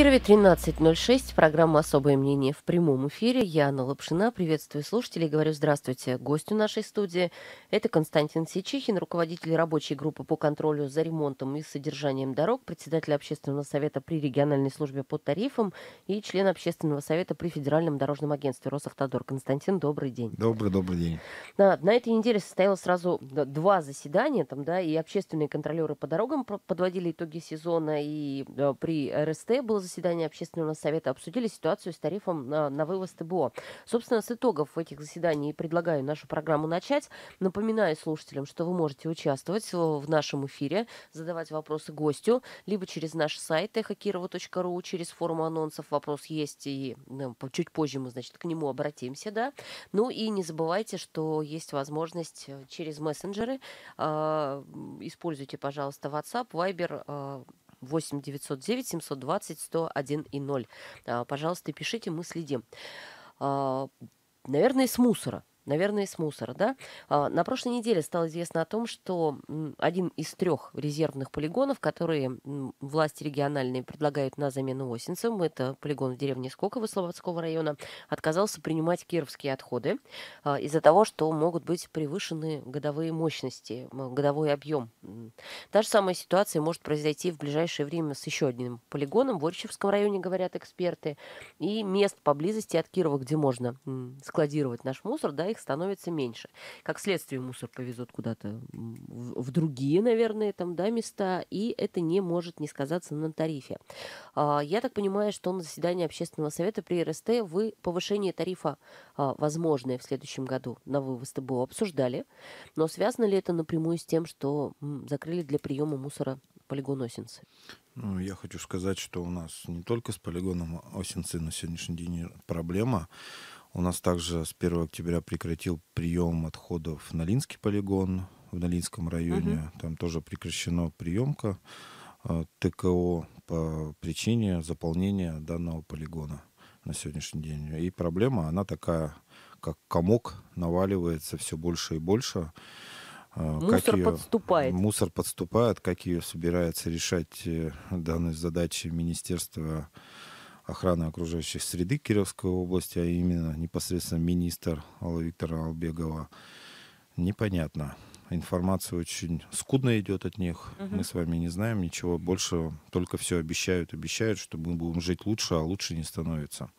Кирове 13.06. Программа «Особое мнение» в прямом эфире. Я, Анна Лапшина, приветствую слушателей. Говорю здравствуйте гостю нашей студии. Это Константин Сечихин руководитель рабочей группы по контролю за ремонтом и содержанием дорог, председатель общественного совета при региональной службе по тарифам и член общественного совета при Федеральном дорожном агентстве «Росавтодор». Константин, добрый день. Добрый, добрый день. На, на этой неделе состоялось сразу два заседания, там, да, и общественные контролеры по дорогам подводили итоги сезона, и да, э, при РСТ было заседании общественного совета обсудили ситуацию с тарифом на, на вывоз ТБО. Собственно, с итогов этих заседаний предлагаю нашу программу начать. Напоминаю слушателям, что вы можете участвовать в нашем эфире, задавать вопросы гостю, либо через наш сайт эхокирова.ру, через форму анонсов вопрос есть, и ну, чуть позже мы, значит, к нему обратимся, да. Ну и не забывайте, что есть возможность э, через мессенджеры, э, используйте, пожалуйста, WhatsApp, Viber, э, 8 909 720 101 и 0. А, пожалуйста, пишите, мы следим. А, наверное, с мусора наверное, с мусора. Да? А, на прошлой неделе стало известно о том, что один из трех резервных полигонов, которые власти региональные предлагают на замену Осинцам, это полигон в деревне Скоково Слободского района, отказался принимать кировские отходы а, из-за того, что могут быть превышены годовые мощности, годовой объем. Та же самая ситуация может произойти в ближайшее время с еще одним полигоном в Орчевском районе, говорят эксперты, и мест поблизости от Кирова, где можно складировать наш мусор, да, их их становится меньше. Как следствие, мусор повезут куда-то в другие, наверное, там, да, места, и это не может не сказаться на тарифе. А, я так понимаю, что на заседании общественного совета при РСТ вы повышение тарифа а, возможное в следующем году на вывоз ТБО обсуждали, но связано ли это напрямую с тем, что закрыли для приема мусора полигон Осинцы? Ну, я хочу сказать, что у нас не только с полигоном Осинцы на сегодняшний день проблема. У нас также с 1 октября прекратил прием отходов на Линский полигон в Налинском районе. Угу. Там тоже прекращена приемка э, ТКО по причине заполнения данного полигона на сегодняшний день. И проблема, она такая, как комок, наваливается все больше и больше. Э, мусор ее, подступает. Мусор подступает. Как ее собирается решать э, данные задачи Министерства охраны окружающей среды Кировской области, а именно непосредственно министр Алла Викторовна Албегова, непонятно. А информация очень скудно идет от них. Угу. Мы с вами не знаем ничего больше, только все обещают, обещают, что мы будем жить лучше, а лучше не становится.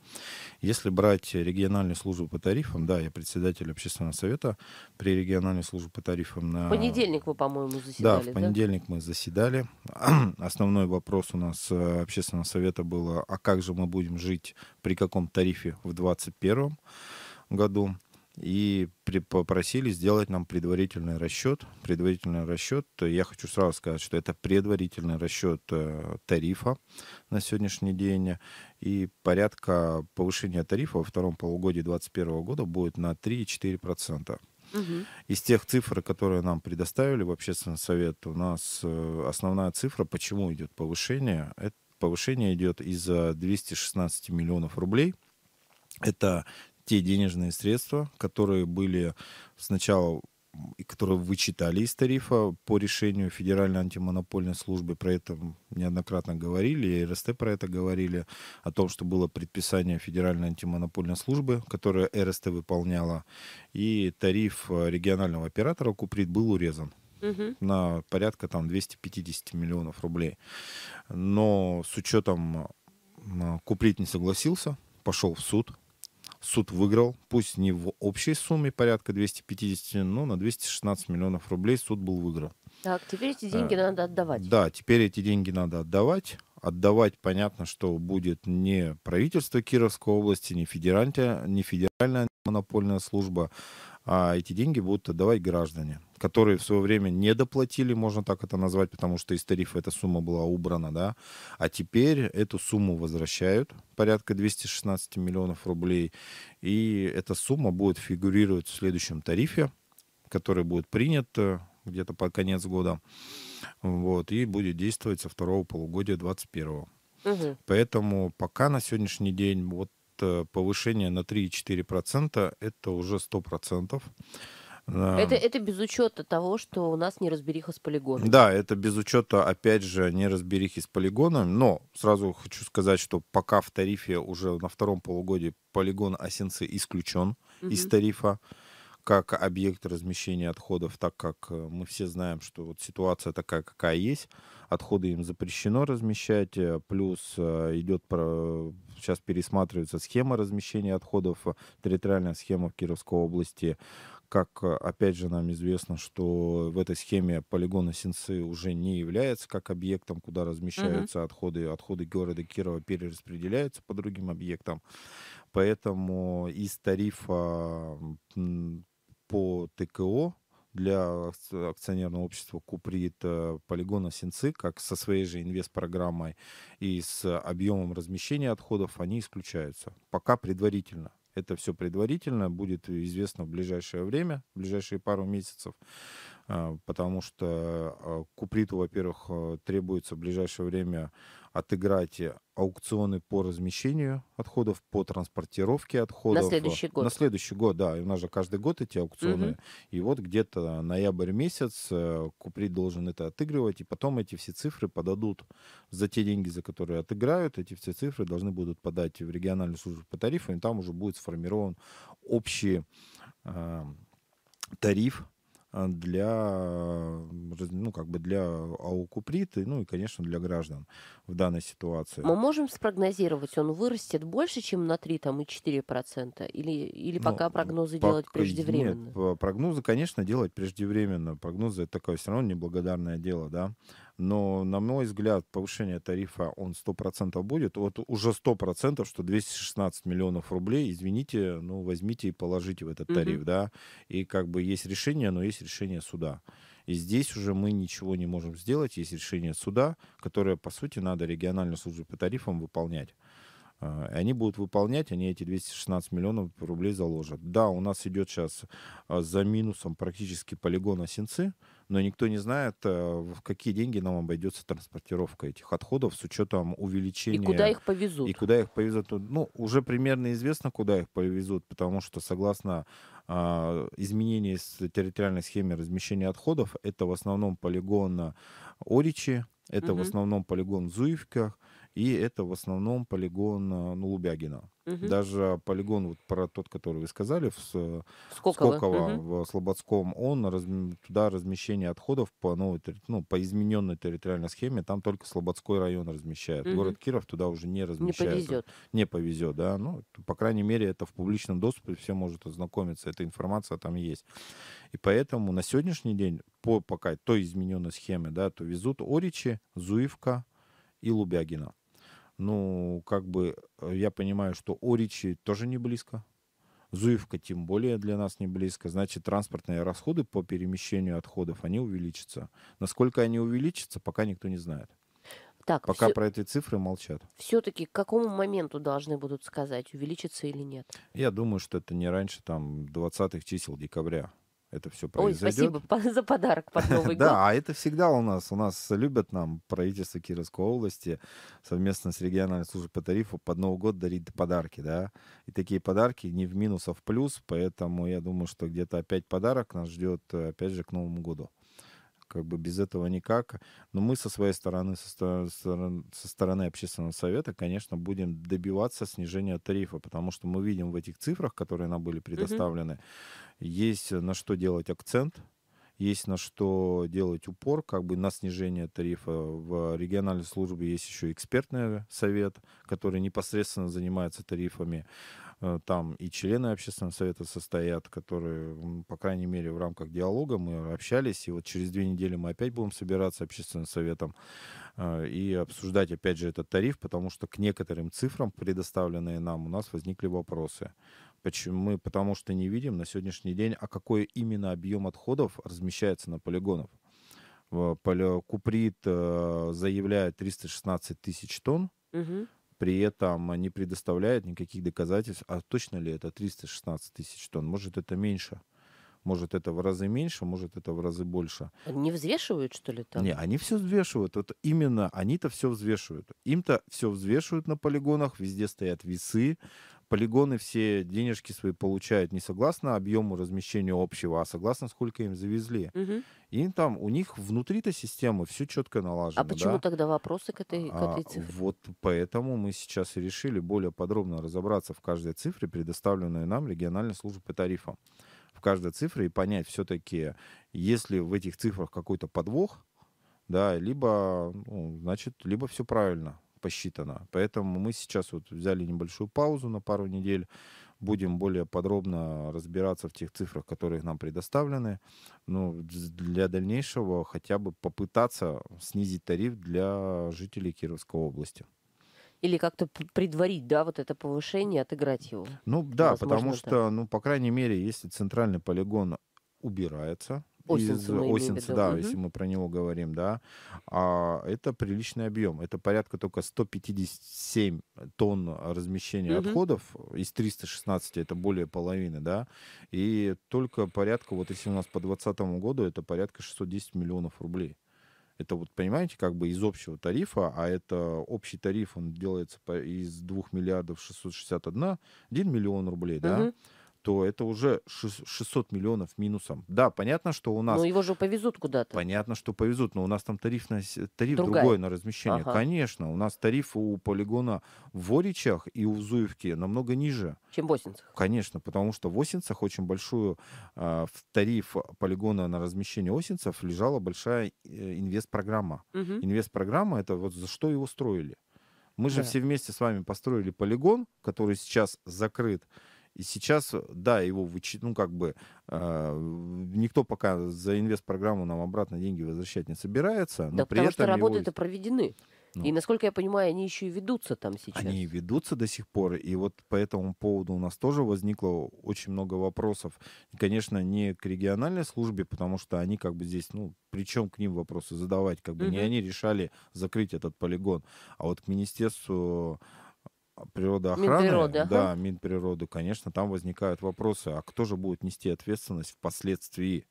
Если брать региональную службу по тарифам, да, я председатель общественного совета при региональной службе по тарифам на... В понедельник вы, по-моему, заседали, Да, в понедельник да? мы заседали. Основной вопрос у нас э, общественного совета был: а как же мы будем жить при каком тарифе в 2021 году и при попросили сделать нам предварительный расчет. Предварительный расчет, я хочу сразу сказать, что это предварительный расчет э, тарифа на сегодняшний день. И порядка повышения тарифа во втором полугодии 2021 года будет на 3-4%. Угу. Из тех цифр, которые нам предоставили в общественный совет, у нас э, основная цифра, почему идет повышение, это повышение идет из-за 216 миллионов рублей. Это те денежные средства, которые были сначала и которые вычитали из тарифа по решению Федеральной антимонопольной службы. Про это неоднократно говорили, и РСТ про это говорили, о том, что было предписание Федеральной антимонопольной службы, которое РСТ выполняла, и тариф э, регионального оператора Куприт был урезан угу. на порядка там 250 миллионов рублей. Но с учетом э, Куприт не согласился, пошел в суд, Суд выиграл, пусть не в общей сумме порядка 250, но на 216 миллионов рублей суд был выигран. Так, теперь эти э, деньги а, надо отдавать. Да, теперь эти деньги надо отдавать. Отдавать, понятно, что будет не правительство Кировской области, не, федеральная, не федеральная монопольная служба, а эти деньги будут отдавать граждане, которые в свое время не доплатили, можно так это назвать, потому что из тарифа эта сумма была убрана, да, а теперь эту сумму возвращают, порядка 216 миллионов рублей, и эта сумма будет фигурировать в следующем тарифе, который будет принят э, где-то по конец года, вот, и будет действовать со второго полугодия 2021 Угу. Поэтому пока на сегодняшний день вот повышение на 3,4% это уже 100%. Э, это, это без учета того, что у нас неразбериха с полигоном. Да, это без учета, опять же, неразберихи с полигоном. Но сразу хочу сказать, что пока в тарифе уже на втором полугодии полигон осенцы исключен угу. из тарифа как объект размещения отходов, так как э, мы все знаем, что вот ситуация такая, какая есть, отходы им запрещено размещать, э, плюс идет сейчас пересматривается схема размещения отходов, э, территориальная схема в Кировской области. Как, э, опять же, нам известно, что в этой схеме полигона Сенцы уже не является как объектом, куда размещаются угу. отходы. Отходы города Кирова перераспределяются по другим объектам. Поэтому из тарифа по ТКО для акционерного общества Куприт э, полигона Синцы, как со своей же инвест-программой и с объемом размещения отходов, они исключаются. Пока предварительно. Это все предварительно, будет известно в ближайшее время, в ближайшие пару месяцев, э, потому что э, Куприту, во-первых, требуется в ближайшее время отыграть э, аукционы по размещению отходов, по транспортировке отходов. На э, следующий год. На следующий год, да. И у нас же каждый год эти аукционы. Угу. И вот где-то ноябрь месяц э, Купри должен это отыгрывать, и потом эти все цифры подадут за те деньги, за которые отыграют, эти все цифры должны будут подать в региональную службу по тарифу, и там уже будет сформирован общий э, тариф а, для, ну, как бы для АУКуприты, ну и, конечно, для граждан в данной ситуации. Мы можем спрогнозировать, он вырастет больше, чем на 3 там, и 4%? Или, или ну, пока ну, прогнозы пока, делать преждевременно? Нет, прогнозы, конечно, делать преждевременно. Прогнозы — это такое все равно неблагодарное дело, да но, на мой взгляд, повышение тарифа, он 100% будет. Вот уже 100%, что 216 миллионов рублей, извините, ну, возьмите и положите в этот тариф, угу. да. И как бы есть решение, но есть решение суда. И здесь уже мы ничего не можем сделать. Есть решение суда, которое, по сути, надо региональной службу по тарифам выполнять. А, и они будут выполнять, они эти 216 миллионов рублей заложат. Да, у нас идет сейчас а, за минусом практически полигон Осинцы, но никто не знает, э, в какие деньги нам обойдется транспортировка этих отходов с учетом увеличения... И куда их повезут. И куда их повезут. Ну, уже примерно известно, куда их повезут, потому что согласно э, изменению территориальной схемы размещения отходов, это в основном полигон Оричи, это угу. в основном полигон в Зуевках, и это в основном полигон а, ну, Лубягина. Угу. Даже полигон, вот про тот, который вы сказали, в Скоково, Скоково угу. в Слободском, он туда размещение отходов по новой, ну, по измененной территориальной схеме, там только Слободской район размещает. Угу. Город Киров туда уже не размещает. Не повезет. Не повезет, да. Ну, по крайней мере, это в публичном доступе, все может ознакомиться, эта информация там есть. И поэтому на сегодняшний день, по пока той измененной схеме, да, то везут Оричи, Зуевка и Лубягина. Ну, как бы э, я понимаю, что Оричи тоже не близко. Зуевка тем более для нас не близко. Значит, транспортные расходы по перемещению отходов, они увеличатся. Насколько они увеличатся, пока никто не знает. Так, пока все... про эти цифры молчат. Все-таки к какому моменту должны будут сказать, увеличится или нет? Я думаю, что это не раньше там 20-х чисел декабря это все произойдет. Ой, спасибо за подарок под Новый год. Да, а это всегда у нас. У нас любят нам правительство Кировской области совместно с региональной службой по тарифу под Новый год дарить подарки, да. И такие подарки не в минус, а в плюс, поэтому я думаю, что где-то опять подарок нас ждет, э, опять же, к Новому году как бы без этого никак. Но мы со своей стороны, со, стороны, со стороны общественного совета, конечно, будем добиваться снижения тарифа, потому что мы видим в этих цифрах, которые нам были предоставлены, угу. есть на что делать акцент, есть на что делать упор, как бы на снижение тарифа. В региональной службе есть еще экспертный совет, который непосредственно занимается тарифами. Э, там и члены общественного совета состоят, которые, по крайней мере, в рамках диалога мы общались, и вот через две недели мы опять будем собираться общественным советом э, и обсуждать, опять же, этот тариф, потому что к некоторым цифрам, предоставленные нам, у нас возникли вопросы. Почему? Мы потому что не видим на сегодняшний день, а какой именно объем отходов размещается на полигонах. Э, Куприт заявляет 316 тысяч тонн, угу при этом не предоставляет никаких доказательств, а точно ли это 316 тысяч тонн, может это меньше. Может, это в разы меньше, может, это в разы больше. Не взвешивают, что ли, там? Не, они все взвешивают. Вот именно они-то все взвешивают. Им-то все взвешивают на полигонах, везде стоят весы, полигоны все денежки свои получают не согласно объему размещения общего, а согласно сколько им завезли. Угу. И там у них внутри-то системы все четко налажено. А почему да? тогда вопросы к этой, к а, этой цифре? А, вот поэтому мы сейчас и решили более подробно разобраться в каждой цифре, предоставленной нам региональной службой по тарифам. В каждой цифре и понять все-таки, есть ли в этих цифрах какой-то подвох, да, либо, ну, значит, либо все правильно посчитано. Поэтому мы сейчас вот взяли небольшую паузу на пару недель, будем более подробно разбираться в тех цифрах, которые нам предоставлены, ну, для дальнейшего хотя бы попытаться снизить тариф для жителей Кировской области или как-то предварить, да, вот это повышение, отыграть его. Ну да, Возможно, потому что, так. ну, по крайней мере, если центральный полигон убирается, из Осинца, да, угу. если мы про него говорим, да, а, это приличный объем. Это порядка только 157 тонн размещения угу. отходов из 316, это более половины, да, и только порядка, вот если у нас по 2020 году, это порядка 610 миллионов рублей. Это вот, понимаете, как бы из общего тарифа, а это общий тариф, он делается из 2 миллиардов 661, 1 миллион рублей, да, то это уже 600 миллионов минусом. Да, понятно, что у нас... Но его же повезут куда-то. Понятно, что повезут, но у нас там тариф, на, тариф другой на размещение. Ага. Конечно, у нас тариф у полигона в Оричах и у Зуевки намного ниже. Чем в Осинцах? Конечно, потому что в Осинцах очень большую э, в тариф полигона на размещение Осинцев лежала большая э, инвест-программа. Угу. Инвест-программа — это вот за что его строили. Мы да. же все вместе с вами построили полигон, который сейчас закрыт. И сейчас, э, да, его вычит, ну как бы э, никто пока за инвест-программу нам обратно деньги возвращать не собирается. Но да, при потому этом что работы-то его... проведены. Ну. И, насколько я понимаю, они еще и ведутся там сейчас. Они ведутся до сих пор, и вот по этому поводу у нас тоже возникло очень много вопросов. И, конечно, не к региональной службе, потому что они как бы здесь, ну, причем к ним вопросы задавать, как бы угу. не они решали закрыть этот полигон, а вот к Министерству а, природоохраны, Минприроды, да, ага. Минприроды, конечно, там возникают вопросы, а кто же будет нести ответственность впоследствии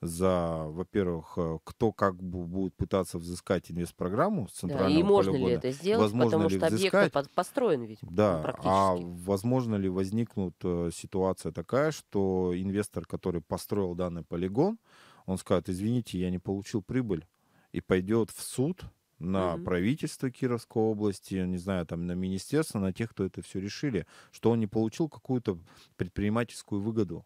за, во-первых, э, кто как будет пытаться взыскать инвестпрограмму с центрального да, и можно полигона. ли это сделать, возможно потому ли что взыскать, объект построен ведь да, А возможно ли возникнут э, ситуация такая, что инвестор, который построил данный полигон, он скажет, извините, я не получил прибыль, и пойдет в суд – на угу. правительство Кировской области, не знаю, там на министерство, на тех, кто это все решили, что он не получил какую-то предпринимательскую выгоду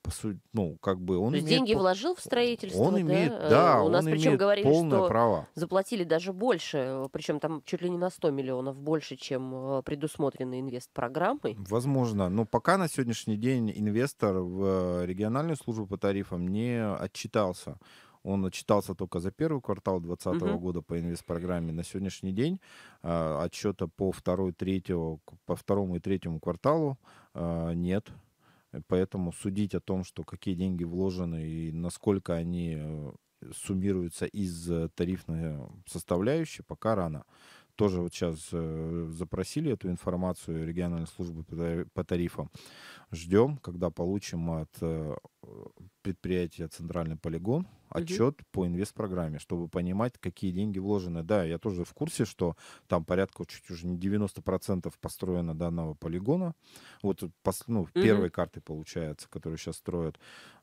по сути, ну, как бы он То имеет... деньги по... вложил в строительство, он да? имеет, э, да, у нас он причем имеет говорили, полное что право. заплатили даже больше, причем там чуть ли не на 100 миллионов больше, чем э, предусмотрено инвест-программой. Возможно, но пока на сегодняшний день инвестор в э, региональную службу по тарифам не отчитался. Он отчитался только за первый квартал 2020 угу. года по инвест-программе. На сегодняшний день э, отчета по, второй, третьего, по второму и третьему кварталу а, нет. Поэтому судить о том, что какие деньги вложены и насколько они э, суммируются из э, тарифной э, составляющей, пока рано тоже вот сейчас э, запросили эту информацию региональной службы по тарифам. Ждем, когда получим от э, предприятия «Центральный полигон» отчет угу. по инвестпрограмме, чтобы понимать, какие деньги вложены. Да, я тоже в курсе, что там порядка чуть уже не 90% построено данного полигона. Вот э, ну, угу. первой карты, получается, которую сейчас строят.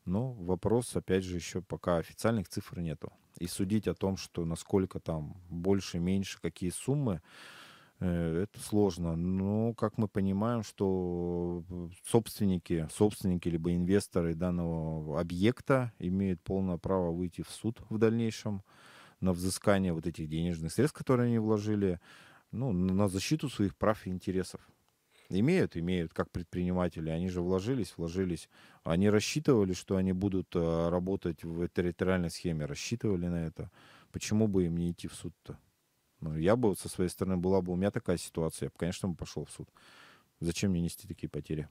Но вопрос, опять же, еще пока официальных цифр нету. И судить о том, что насколько там больше, меньше, какие суммы, э, это сложно. Но, как мы понимаем, что э, собственники, собственники либо инвесторы данного объекта имеют полное право выйти в суд в дальнейшем на взыскание вот этих денежных средств, которые они вложили, ну, на защиту своих прав и интересов. Имеют, имеют, как предприниматели. Они же вложились, вложились. Они рассчитывали, что они будут э, работать в территориальной схеме, рассчитывали на это. Почему бы им не идти в суд-то? Ну, я бы со своей стороны была бы у меня такая ситуация, я бы, конечно, пошел в суд. Зачем мне нести такие потери?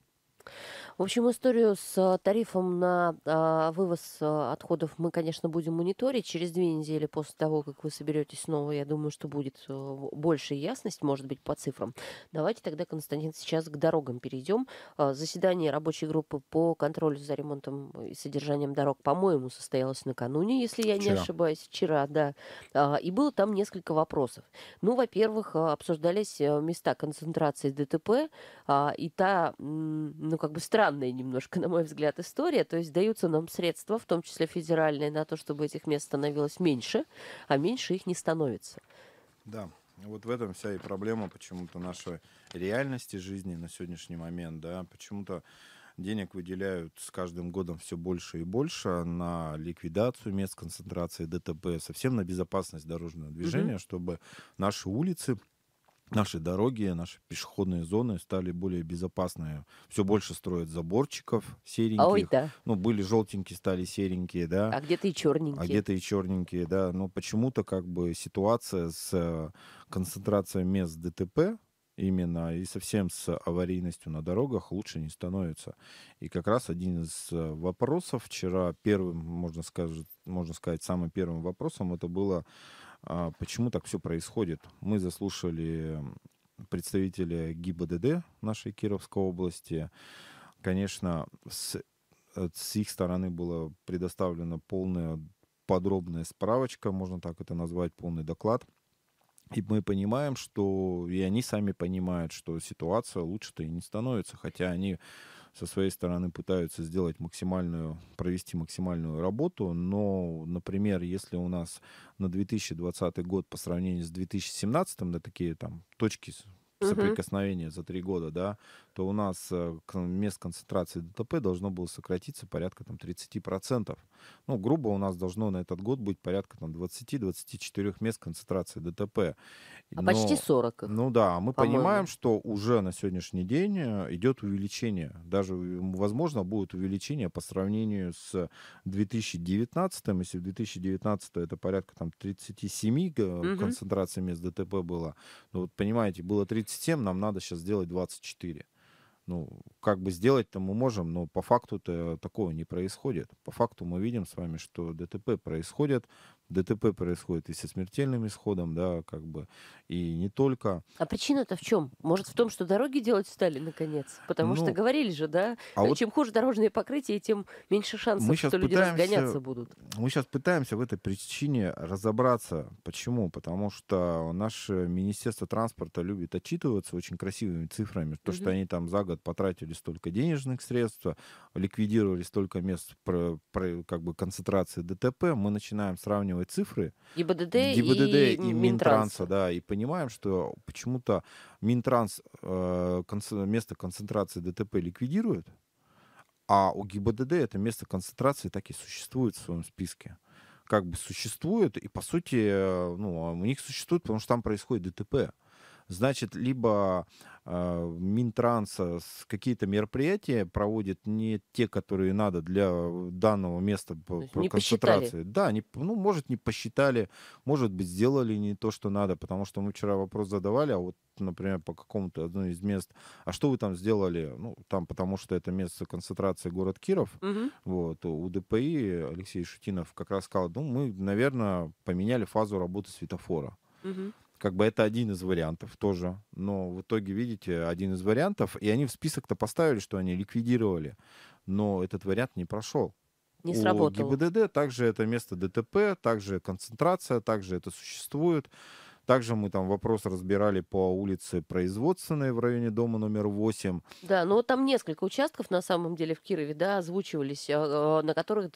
В общем, историю с тарифом на а, вывоз а, отходов мы, конечно, будем мониторить. Через две недели после того, как вы соберетесь снова, я думаю, что будет э, больше ясность, может быть, по цифрам. Давайте тогда, Константин, сейчас к дорогам перейдем. А, заседание рабочей группы по контролю за ремонтом и содержанием дорог, по-моему, состоялось накануне, если я вчера. не ошибаюсь, вчера, да. И было там несколько вопросов. Ну, во-первых, обсуждались э, места концентрации ДТП и та ну, как бы странная немножко, на мой взгляд, история. То есть даются нам средства, в том числе федеральные, на то, чтобы этих мест становилось меньше, а меньше их не становится. Да, вот в этом вся и проблема почему-то нашей реальности жизни на сегодняшний момент, да, почему-то денег выделяют с каждым годом все больше и больше на ликвидацию мест концентрации ДТП, совсем на безопасность дорожного движения, угу. чтобы наши улицы наши дороги, наши пешеходные зоны стали более безопасные. Все больше строят заборчиков сереньких. Ой, да. Ну, были желтенькие, стали серенькие, да. А где-то и черненькие. А где-то и черненькие, да. Но почему-то как бы ситуация с э, концентрацией мест ДТП именно и совсем с аварийностью на дорогах лучше не становится. И как раз один из э, вопросов вчера первым, можно сказать, можно сказать, самым первым вопросом это было а почему так все происходит? Мы заслушали представителя ГИБДД нашей Кировской области. Конечно, с, э, с их стороны была предоставлена полная подробная справочка, можно так это назвать, полный доклад и мы понимаем, что и они сами понимают, что ситуация лучше-то и не становится, хотя они со своей стороны пытаются сделать максимальную, провести максимальную работу, но, например, если у нас на 2020 год по сравнению с 2017, да, такие там точки соприкосновения за три года, да, то у нас э, мест концентрации ДТП должно было сократиться порядка там, 30%. Ну, грубо у нас должно на этот год быть порядка там, 20-24 мест концентрации ДТП. А почти 40. Ну да, мы по понимаем, что уже на сегодняшний день э, идет увеличение. Даже, возможно, будет увеличение по сравнению с 2019. Если в 2019 это порядка там, 37 угу. Э, концентраций мест ДТП было, ну вот понимаете, было 37, нам надо сейчас сделать 24. Ну, как бы сделать-то мы можем, но по факту-то такого не происходит. По факту мы видим с вами, что ДТП происходят, ДТП происходит и со смертельным исходом, да, как бы, и не только. А причина-то в чем? Может, в том, что дороги делать стали, наконец? Потому ну, что говорили же, да, а чем хуже дорожное покрытие, тем меньше шансов, мы сейчас что пытаемся, люди разгоняться будут. Мы сейчас пытаемся в этой причине разобраться. Почему? Потому что наше Министерство транспорта любит отчитываться очень красивыми цифрами, то, угу. что они там за год потратили столько денежных средств, ликвидировали столько мест про, про, как бы концентрации ДТП. Мы начинаем сравнивать сравнивать цифры ГИБДД, ГИБДД и, и Минтранса, да, и понимаем, что почему-то Минтранс э, конц... место концентрации ДТП ликвидирует, а у ГИБДД это место концентрации так и существует в своем списке. Как бы существует, и по сути, э, ну, а у них существует, потому что там происходит ДТП значит, либо а, Минтранса какие-то мероприятия проводит не те, которые надо для э, данного места не концентрации. Посчитали. Да, не, ну, может, не посчитали, может быть, сделали не то, что надо, потому что мы вчера вопрос задавали, а вот, например, по какому-то одному из мест, а что вы там сделали? Ну, там, потому что это место концентрации город Киров, угу. вот, у ДПИ Алексей Шутинов как раз сказал, ну, мы, наверное, поменяли фазу работы светофора. Угу. Как бы это один из вариантов тоже. Но в итоге, видите, один из вариантов. И они в список-то поставили, что они ликвидировали. Но этот вариант не прошел. Не У сработало. ГИБДД также это место ДТП, также концентрация, также это существует. Также мы там вопрос разбирали по улице Производственной в районе дома номер 8. Да, но там несколько участков на самом деле в Кирове, да, озвучивались, а, а, на которых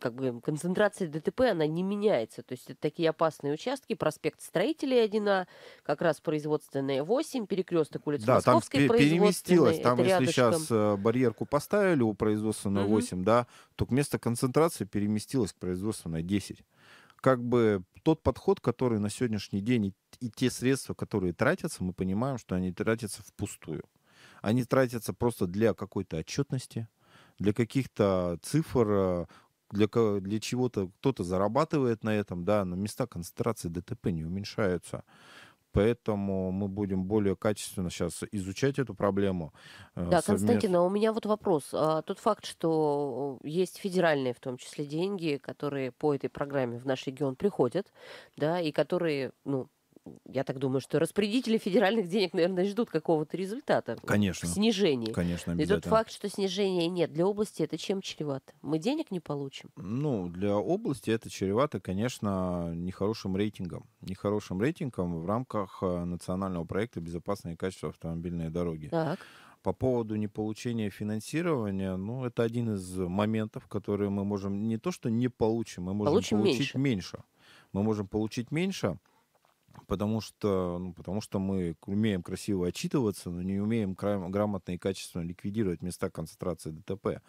как бы концентрация ДТП, она не меняется. То есть это такие опасные участки. Проспект Строителей 1А, как раз Производственная 8, перекресток улиц. да, Московской, там переместилась. Там, если рядышком. сейчас э, барьерку поставили у Производственной угу. 8, да, то место концентрации переместилось к Производственной 10 как бы тот подход, который на сегодняшний день и, и те средства, которые тратятся, мы понимаем, что они тратятся впустую. Они тратятся просто для какой-то отчетности, для каких-то цифр, э, для, для чего-то кто-то зарабатывает на этом, да, но места концентрации ДТП не уменьшаются. Поэтому мы будем более качественно сейчас изучать эту проблему. Э, да, совмест... Константин, а у меня вот вопрос. А, тот факт, что э, есть федеральные, в том числе, деньги, которые по этой программе в наш регион приходят, да, и которые, ну, я так думаю, что распределители федеральных денег, наверное, ждут какого-то результата. Конечно. Снижения. Конечно, И тот факт, что снижения нет для области, это чем чревато? Мы денег не получим? Ну, для области это чревато, конечно, нехорошим рейтингом. Нехорошим рейтингом в рамках э, национального проекта «Безопасное качество автомобильной дороги». Так. По поводу неполучения финансирования, ну, это один из моментов, которые мы можем не то что не получим, мы можем получим получить меньше. меньше. Мы можем получить меньше, потому что, ну, потому что мы умеем красиво отчитываться, но не умеем грамотно и качественно ликвидировать места концентрации ДТП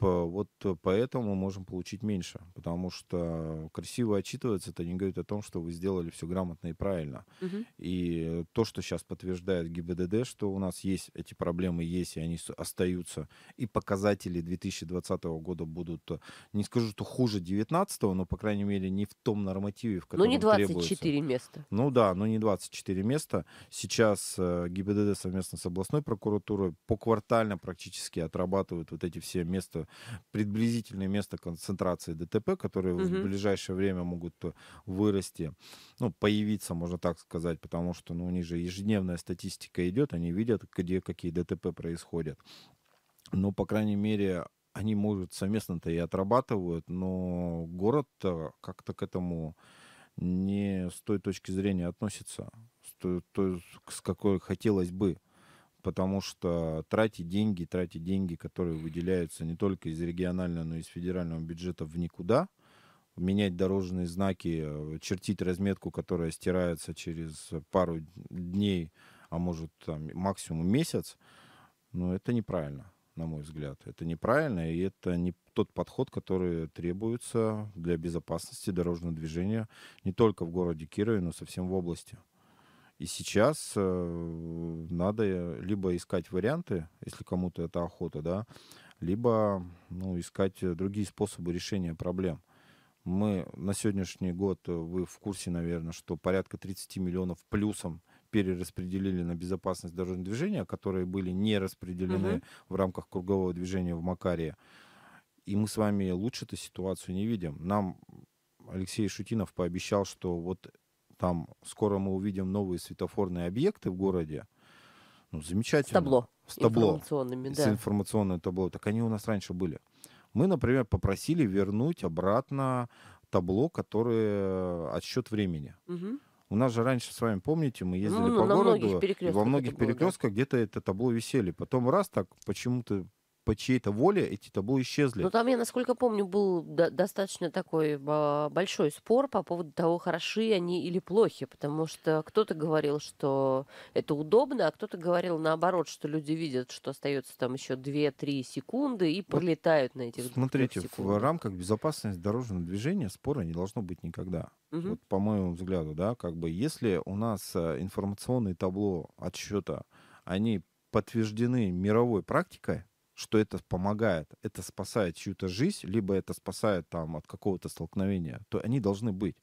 вот э, поэтому можем получить меньше, потому что красиво отчитываться, это не говорит о том, что вы сделали все грамотно и правильно. Угу. И то, что сейчас подтверждает ГИБДД, что у нас есть эти проблемы, есть, и они остаются. И показатели 2020 года будут, э, не скажу, что хуже 2019, но, по крайней мере, не в том нормативе, в котором Ну, не 24 требуется. места. Ну да, но не 24 места. Сейчас э, ГИБДД совместно с областной прокуратурой поквартально практически отрабатывают вот эти все места приблизительное место концентрации ДТП, которые угу. в ближайшее время могут э, вырасти, ну, появиться, можно так сказать, потому что, ну, у них же ежедневная статистика идет, они видят, где какие ДТП происходят. Но, по крайней мере, они, может, совместно-то и отрабатывают, но город э, как-то к этому не с той точки зрения относится, с, той, с какой хотелось бы потому что тратить деньги, тратить деньги, которые выделяются не только из регионального, но и из федерального бюджета в никуда, менять дорожные знаки, э, чертить разметку, которая стирается через пару дней, а может там, максимум месяц, ну это неправильно, на мой взгляд. Это неправильно, и это не тот подход, который требуется для безопасности дорожного движения не только в городе Кирове, но совсем в области. И сейчас э, надо э, либо искать варианты, если кому-то это охота, да, либо ну, искать э, другие способы решения проблем. Мы на сегодняшний год, э, вы в курсе, наверное, что порядка 30 миллионов плюсом перераспределили на безопасность дорожного движения, которые были не распределены угу. в рамках кругового движения в Макарии. И мы с вами лучше эту ситуацию не видим. Нам Алексей Шутинов пообещал, что вот там скоро мы увидим новые светофорные объекты в городе. Ну, замечательно. С табло. С табло. Информационными, да. С информационным табло. Так они у нас раньше были. Мы, например, попросили вернуть обратно табло, которое э, отсчет времени. Угу. У нас же раньше с вами, помните, мы ездили ну, по ну, городу, во многих перекрестках где-то это табло висели. Потом раз так почему-то по чьей-то воле эти табу исчезли. Ну, там, я насколько помню, был достаточно такой а, большой спор по поводу того, хороши они или плохи, потому что кто-то говорил, что это удобно, а кто-то говорил наоборот, что люди видят, что остается там еще 2-3 секунды и пролетают вот на этих Смотрите, в рамках безопасности дорожного движения спора не должно быть никогда. Угу. Вот, по моему взгляду, да, как бы если у нас а, информационное табло отсчета, они подтверждены мировой практикой, что это помогает, это спасает чью-то жизнь, либо это спасает там от какого-то столкновения, то они должны быть.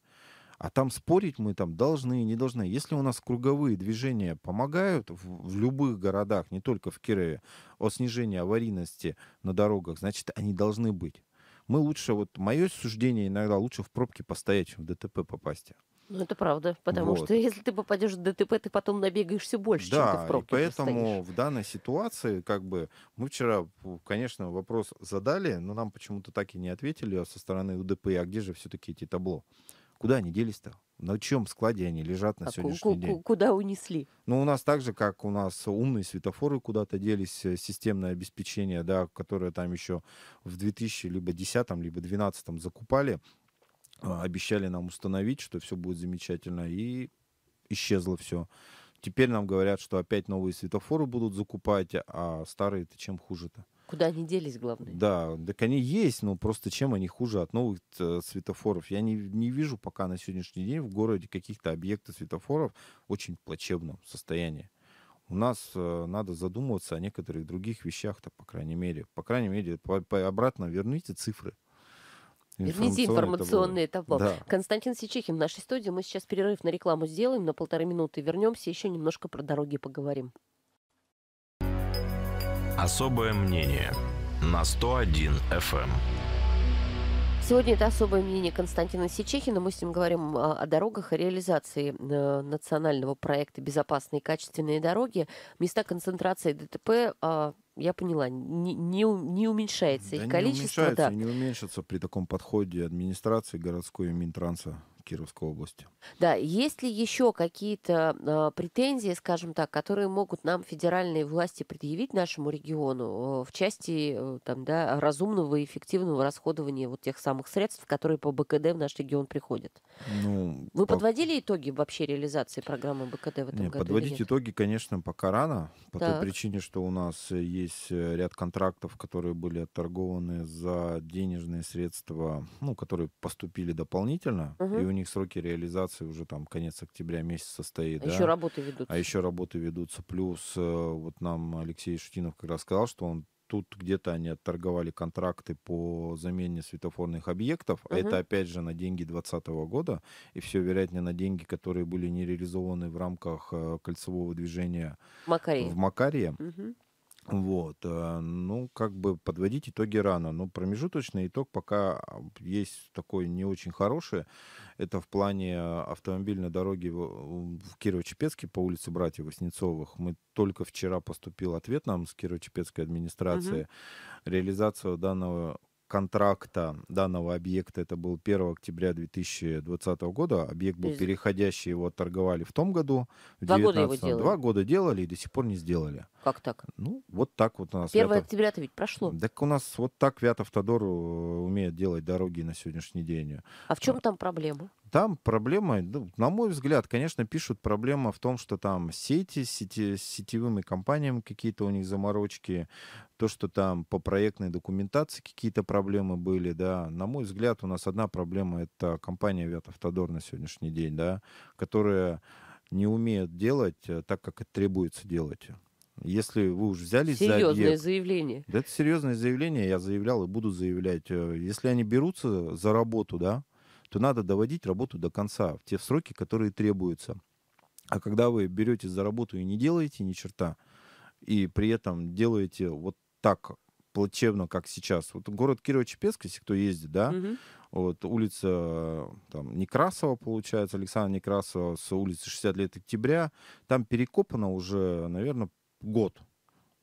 А там спорить мы там должны, и не должны. Если у нас круговые движения помогают в, в любых городах, не только в Кирове, о снижении аварийности на дорогах, значит, они должны быть. Мы лучше, вот мое суждение иногда, лучше в пробке постоять, чем в ДТП попасть. Ну, это правда, потому вот. что если ты попадешь в ДТП, ты потом набегаешь все больше, да, чем ты в пробке и поэтому в данной ситуации, как бы, мы вчера, конечно, вопрос задали, но нам почему-то так и не ответили со стороны УДП, а где же все-таки эти табло? Куда они делись-то? На чем складе они лежат на а сегодняшний день? Куда унесли? Ну, у нас так же, как у нас умные светофоры куда-то делись, э, системное обеспечение, да, которое там еще в 2000 либо 10 либо 12 закупали, а, обещали нам установить, что все будет замечательно, и исчезло все. Теперь нам говорят, что опять новые светофоры будут закупать, а старые-то чем хуже-то? Куда они делись, главное? Да, так они есть, но просто чем они хуже от новых э, светофоров? Я не, не вижу пока на сегодняшний день в городе каких-то объектов светофоров в очень плачевном состоянии. У нас э, надо задумываться о некоторых других вещах-то, по крайней мере. По крайней мере, по, по, обратно верните цифры. Верните информационное табло. Да. Константин Сичихин в нашей студии. Мы сейчас перерыв на рекламу сделаем на полторы минуты. Вернемся, еще немножко про дороги поговорим. Особое мнение на 101 FM. Сегодня это особое мнение Константина Сичехина. Мы с ним говорим а, о дорогах о реализации э, национального проекта «Безопасные и качественные дороги». Места концентрации ДТП а, я поняла, не, не, не уменьшается да их количество. Не уменьшается, да. не уменьшится при таком подходе администрации городской и Минтранса. Кировской области. Да, есть ли еще какие-то э, претензии, скажем так, которые могут нам федеральные власти предъявить нашему региону э, в части э, там, да, разумного и эффективного расходования вот тех самых средств, которые по БКД в наш регион приходят? Ну, Вы по... подводили итоги вообще реализации программы БКД в этом нет, году? Подводить нет? итоги, конечно, пока рано, по так. той причине, что у нас э, есть э, ряд контрактов, которые были отторгованы за денежные средства, ну, которые поступили дополнительно, угу. и у них сроки реализации уже там конец октября месяца стоит. А да? еще работы ведутся. А еще работы ведутся. Плюс э, вот нам Алексей Шутинов как раз сказал, что он тут где-то они отторговали контракты по замене светофорных объектов. Угу. Это опять же на деньги 2020 года. И все, вероятнее, на деньги, которые были не реализованы в рамках э, кольцевого движения Макария. в Макарии Угу. Вот, э, ну, как бы подводить итоги рано, но промежуточный итог пока а, есть такой не очень хороший. Это в плане а, автомобильной дороги в Кирово-Чепецке по улице Братьев Воснецовых. Мы только вчера поступил ответ нам с Кирово-Чепецкой администрации. Угу. Реализацию данного контракта данного объекта, это был 1 октября 2020 года, объект был переходящий, его торговали в том году. В два года его делали. Два года делали и до сих пор не сделали. Как так? Ну, вот так вот у нас. 1 Вятов... октября-то ведь прошло. Так у нас вот так Вятов Тодор э, умеет делать дороги на сегодняшний день. А в чем а там проблема? Там проблема, ну, на мой взгляд, конечно, пишут проблема в том, что там сети, сети с сетевыми компаниями какие-то у них заморочки, то, что там по проектной документации какие-то проблемы были, да. На мой взгляд, у нас одна проблема — это компания «Вятавтодор» на сегодняшний день, да, которая не умеет делать э, так, как это требуется делать. Если вы уже взялись серьезное за объект... заявление. Да, это серьезное заявление, я заявлял и буду заявлять. Э, если они берутся за работу, да, то надо доводить работу до конца, в те сроки, которые требуются. А когда вы берете за работу и не делаете ни черта, и при этом делаете вот так плачевно, как сейчас. Вот город Кирово-Чепецк, если кто ездит, да, угу. вот улица там, Некрасова, получается, Александра Некрасова с улицы 60 лет октября, там перекопано уже, наверное, год.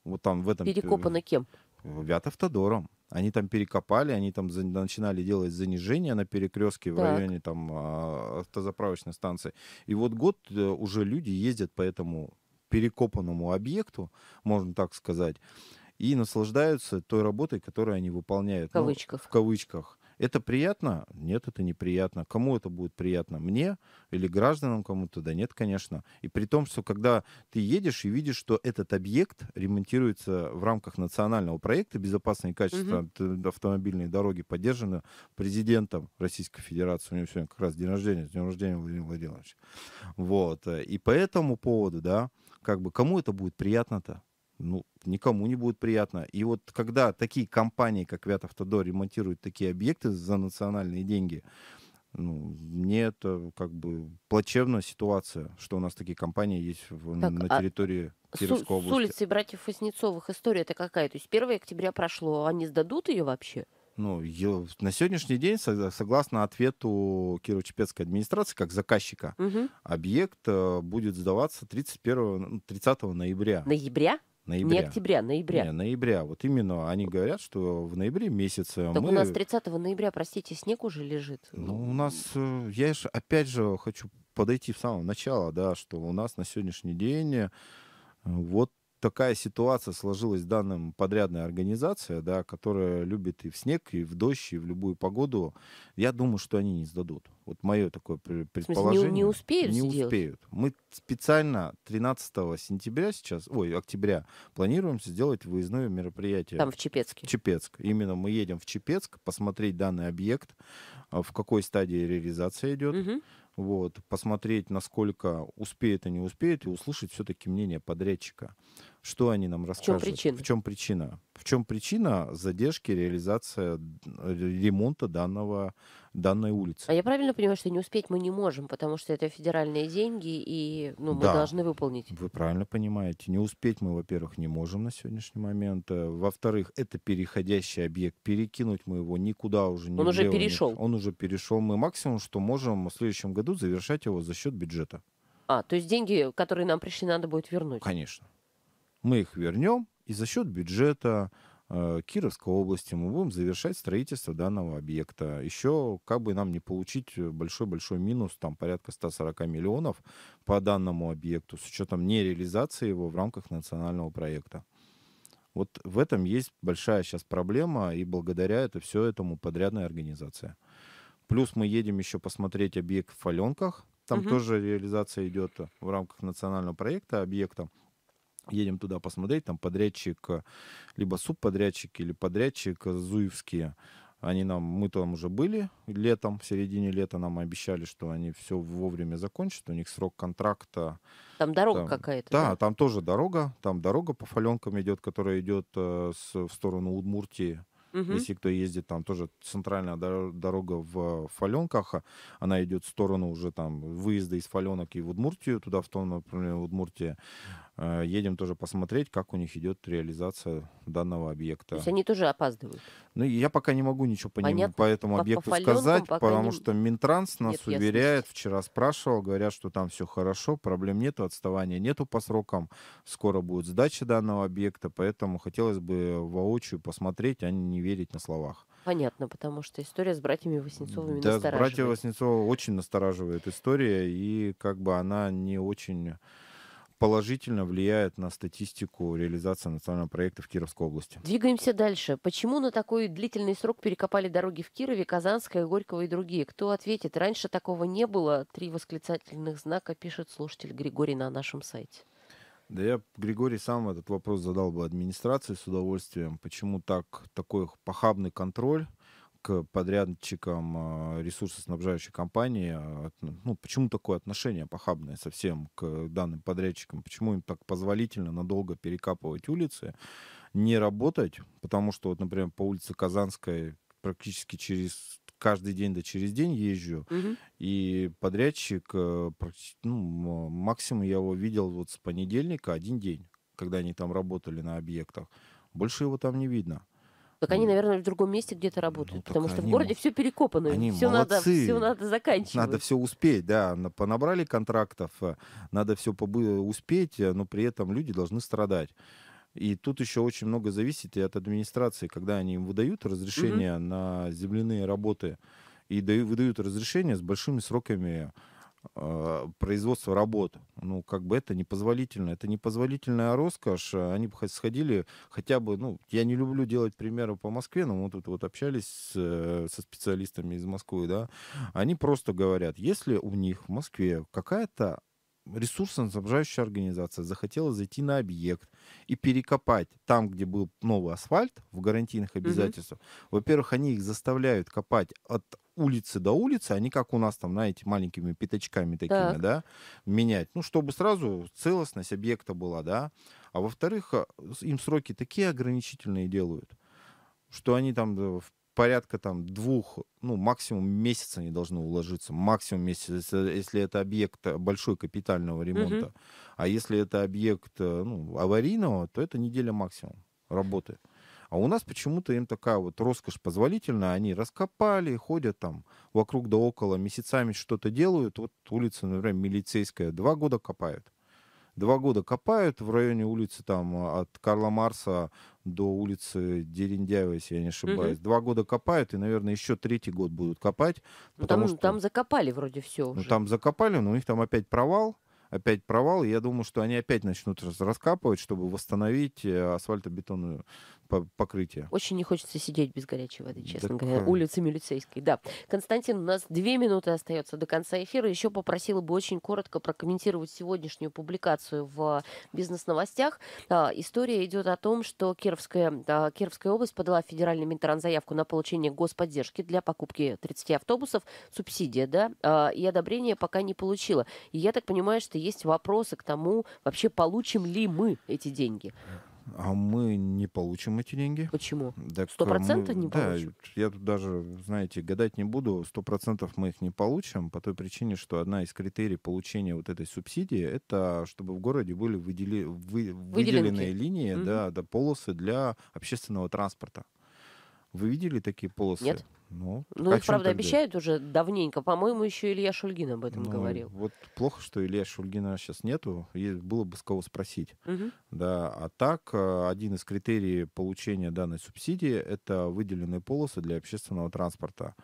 Вот там в этом... Перекопано кем? Вятовтодором. Они там перекопали, они там за, начинали делать занижение на перекрестке так. в районе там а, автозаправочной станции. И вот год э, уже люди ездят по этому перекопанному объекту, можно так сказать, и наслаждаются той работой, которую они выполняют. В ну, кавычках. Ну, в кавычках. Это приятно? Нет, это неприятно. Кому это будет приятно? Мне или гражданам кому-то? Да нет, конечно. И при том, что когда ты едешь и видишь, что этот объект ремонтируется в рамках национального проекта «Безопасное качества Mm-hmm. автомобильной дороги», поддержано президентом Российской Федерации. У него сегодня как раз день рождения, с днем рождения, Владимир Владимирович. Вот. И по этому поводу, да, как бы кому это будет приятно-то? ну, никому не будет приятно. И вот когда такие компании, как Вятавтодор, ремонтируют такие объекты за национальные деньги, ну, мне это как бы плачевная ситуация, что у нас такие компании есть в, так, на а территории а Кировской с, области. С улицы братьев Воснецовых история-то какая? То есть 1 октября прошло, а они сдадут ее вообще? Ну, на сегодняшний день, согласно ответу Кирово-Чепецкой администрации, как заказчика, угу. объект э, будет сдаваться 31, 30 ноября. Ноября? Ноября. Не октября, а ноября. Не, ноября. А вот именно они говорят, что в ноябре месяце Так мы... у нас 30 ноября, простите, снег уже лежит. Ну, у нас, э, я же опять же хочу подойти в самое начало, да, что у нас на сегодняшний день э, вот такая ситуация сложилась в данном подрядной организация, да, которая любит и в снег, и в дождь, и в любую погоду, я думаю, что они не сдадут. Вот мое такое предположение. Смысле, не, не успеют? Не сделать? успеют. Мы специально 13 сентября сейчас, ой, октября, планируем сделать выездное мероприятие. Там в Чепецке? Чепецк. Именно мы едем в Чепецк посмотреть данный объект, а, в какой стадии реализация идет. Угу вот, посмотреть, насколько успеет и не успеет, и услышать все-таки мнение подрядчика. Что они нам расскажут? В чем причина? В чем причина, в чем причина задержки реализации э, ремонта данного, данной улицы? А я правильно понимаю, что не успеть мы не можем, потому что это федеральные деньги, и ну, мы да. должны выполнить? Вы правильно понимаете. Не успеть мы, во-первых, не можем на сегодняшний момент. Э, во-вторых, это переходящий объект. Перекинуть мы его никуда уже не Он уже перешел? Он уже перешел. Мы максимум, что можем в следующем году завершать его за счет бюджета. А, то есть деньги, которые нам пришли, надо будет вернуть? Конечно мы их вернем, и за счет бюджета э, Кировской области мы будем завершать строительство данного объекта. Еще как бы нам не получить э, большой-большой минус, там порядка 140 миллионов по данному объекту, с учетом нереализации его в рамках национального проекта. Вот в этом есть большая сейчас проблема, и благодаря это все этому подрядная организация. Плюс мы едем еще посмотреть объект в Фаленках. Там угу. тоже реализация идет в рамках национального проекта объекта едем туда посмотреть, там подрядчик, либо субподрядчик или подрядчик э, зуевские, они нам, мы там уже были летом, в середине лета нам обещали, что они все вовремя закончат, у них срок контракта. Там дорога какая-то. Да, да, там тоже дорога, там дорога по фаленкам идет, которая идет э, с, в сторону Удмуртии. Угу. Если кто ездит, там тоже центральная дорога в Фаленках, она идет в сторону уже там выезда из Фаленок и в Удмуртию, туда в том направлении Удмуртии Э, едем тоже посмотреть, как у них идет реализация данного объекта. То есть они тоже опаздывают? Ну, я пока не могу ничего по, Понятно. ним, по этому по, объекту по сказать, потому не... что Минтранс нас нет, уверяет, вчера спрашивал, говорят, что там все хорошо, проблем нету, отставания нету по срокам, скоро будет сдача данного объекта, поэтому хотелось бы воочию посмотреть, а не верить на словах. Понятно, потому что история с братьями Воснецовыми да, настораживает. братья Воснецова очень настораживает история, и как бы она не очень положительно влияет на статистику реализации национального проекта в Кировской области. Двигаемся дальше. Почему на такой длительный срок перекопали дороги в Кирове, Казанская, Горького и другие? Кто ответит? Раньше такого не было. Три восклицательных знака пишет слушатель Григорий на нашем сайте. Да я, Григорий, сам этот вопрос задал бы администрации с удовольствием. Почему так, такой похабный контроль? к подрядчикам а, ресурсоснабжающей компании, а, ну, почему такое отношение похабное совсем к данным подрядчикам, почему им так позволительно надолго перекапывать улицы, не работать, потому что, вот, например, по улице Казанской практически через каждый день да через день езжу, угу. и подрядчик, э, ну, максимум я его видел вот с понедельника один день, когда они там работали на объектах, больше его там не видно. Так они, наверное, в другом месте где-то работают, ну, потому что они, в городе все перекопано, они все, надо, все надо заканчивать. Надо все успеть, да, понабрали контрактов, э, надо все э, успеть, э, но при этом люди должны страдать. И тут еще очень много зависит и от администрации, когда они им выдают разрешение угу. на земляные работы и дают, выдают разрешение с большими сроками а, производство работ. Ну, как бы это непозволительно. Это непозволительная роскошь. А, они бы сходили хотя бы, ну, я не люблю делать примеры по Москве, но мы тут вот общались с, э, со специалистами из Москвы, да. Они просто говорят, если у них в Москве какая-то ресурсоснабжающая организация захотела зайти на объект и перекопать там, где был новый асфальт в гарантийных обязательствах. Угу. Во-первых, они их заставляют копать от улицы до улицы, они а как у нас там, знаете, маленькими пятачками такими, так. да, менять. Ну, чтобы сразу целостность объекта была, да. А во-вторых, э, им сроки такие ограничительные делают, что они там э, в порядка там двух, ну, максимум месяца они должны уложиться, максимум месяца, если, если это объект э, большой капитального ремонта. Угу. А если это объект э, ну, аварийного, то это неделя максимум работы. А у нас почему-то им такая вот роскошь позволительная Они раскопали, ходят там вокруг да около, месяцами что-то делают. Вот улица, например, милицейская, два года копают. Два года копают в районе улицы там э, от Карла Марса до улицы Дерендяева, если я не ошибаюсь. Угу. Два года копают, и, наверное, еще третий год будут копать. Ну, потому там, что... там закопали вроде все. Ну, уже. Ну, там закопали, но у них там опять провал опять провал. И я думаю, что они опять начнут раскапывать, чтобы восстановить э, асфальтобетонную покрытие. Очень не хочется сидеть без горячей воды, честно так... говоря. Улицы Милицейской, да. Константин, у нас две минуты остается до конца эфира. Еще попросила бы очень коротко прокомментировать сегодняшнюю публикацию в бизнес-новостях. А, история идет о том, что Кировская, а, Кировская область подала в федеральный Минтран заявку на получение господдержки для покупки 30 автобусов. Субсидия, да, а, и одобрение пока не получила. И я так понимаю, что есть вопросы к тому, вообще получим ли мы эти деньги. А мы не получим эти деньги. Почему? Сто процентов не получим? Да, я тут даже, знаете, гадать не буду. Сто процентов мы их не получим по той причине, что одна из критерий получения вот этой субсидии — это чтобы в городе были выдели, вы, выделенные линии, угу. да, да, полосы для общественного транспорта. Вы видели такие полосы? Нет. Ну, ну их, правда, тогда? обещают уже давненько. По-моему, еще Илья Шульгин об этом ну, говорил. Вот плохо, что Илья Шульгина сейчас нету. И было бы с кого спросить. Угу. Да, а так, э, один из критерий получения данной субсидии — это выделенные полосы для общественного транспорта.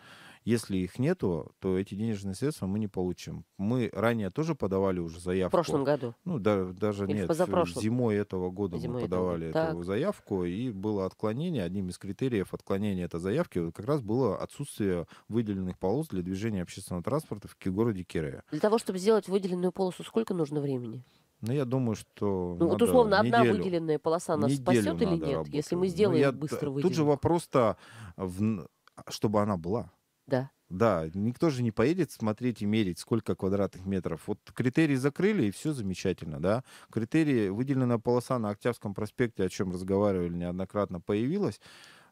Если их нету, то эти денежные средства мы не получим. Мы ранее тоже подавали уже заявку. В прошлом году? Ну, да, даже Или нет. Позапрошлым? Зимой этого года зимой мы подавали этого. эту так. заявку, и было отклонение. Одним из критериев отклонения этой заявки как раз было отсутствие выделенных полос для движения общественного транспорта в городе Кире. Для того, чтобы сделать выделенную полосу, сколько нужно времени? Ну, я думаю, что... Ну, вот условно, неделю, одна выделенная полоса нас спасет или нет, работать. если мы ну, сделаем ну, я, быстро выделенную? Тут же вопрос-то, в, а, чтобы она была. Да. Да, никто же не поедет смотреть и мерить, сколько квадратных метров. Вот критерии закрыли, и все замечательно, да. Критерии, выделенная полоса на Октябрьском проспекте, о чем разговаривали неоднократно, появилась.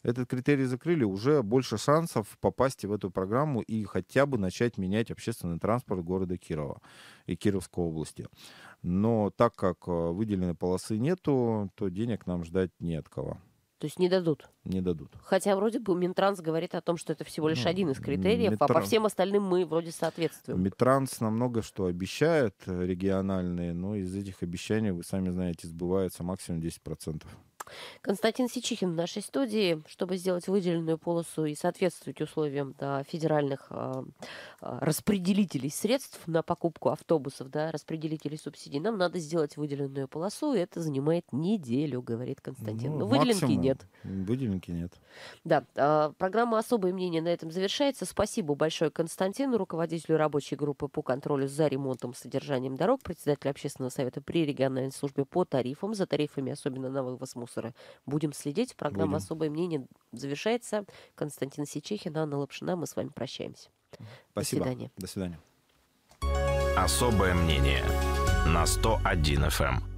Этот критерий закрыли, уже больше шансов попасть в эту программу и хотя бы начать менять общественный транспорт города Кирова и Кировской области. Но так как э, выделенной полосы нету, то денег нам ждать не от кого. То есть не дадут? Не дадут. Хотя вроде бы Минтранс говорит о том, что это всего лишь ну, один из критериев, Минтранс... а по всем остальным мы вроде соответствуем. Минтранс намного что обещает э, региональные, но из этих обещаний, вы сами знаете, сбывается максимум 10%. Константин Сичихин в нашей студии. Чтобы сделать выделенную полосу и соответствовать условиям да, федеральных э, распределителей средств на покупку автобусов, да, распределителей субсидий, нам надо сделать выделенную полосу, и это занимает неделю, говорит Константин. Ну, Но ну, выделенки максимум. нет. Выделенки нет. Да. Э, программа «Особое мнение» на этом завершается. Спасибо большое Константину, руководителю рабочей группы по контролю за ремонтом и содержанием дорог, председателю общественного совета при региональной службе по тарифам, за тарифами особенно на вывоз мусора мусора. Будем следить. Программа Будем. «Особое мнение» завершается. Константин Сичехин, Анна Лапшина. Мы с вами прощаемся. Спасибо. До свидания. До свидания. «Особое мнение» на 101 FM.